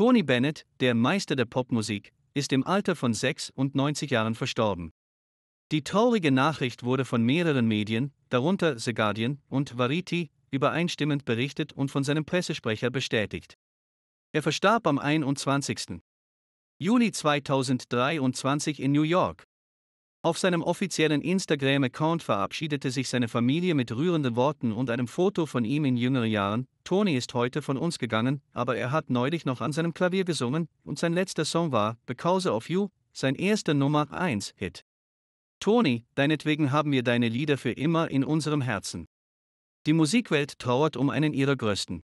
Tony Bennett, der Meister der Popmusik, ist im Alter von 96 Jahren verstorben. Die traurige Nachricht wurde von mehreren Medien, darunter The Guardian und Variety, übereinstimmend berichtet und von seinem Pressesprecher bestätigt. Er verstarb am 21. Juli 2023 in New York. Auf seinem offiziellen Instagram-Account verabschiedete sich seine Familie mit rührenden Worten und einem Foto von ihm in jüngeren Jahren, Tony ist heute von uns gegangen, aber er hat neulich noch an seinem Klavier gesungen und sein letzter Song war Because of You, sein erster Nummer 1 Hit. Tony, deinetwegen haben wir deine Lieder für immer in unserem Herzen. Die Musikwelt trauert um einen ihrer größten.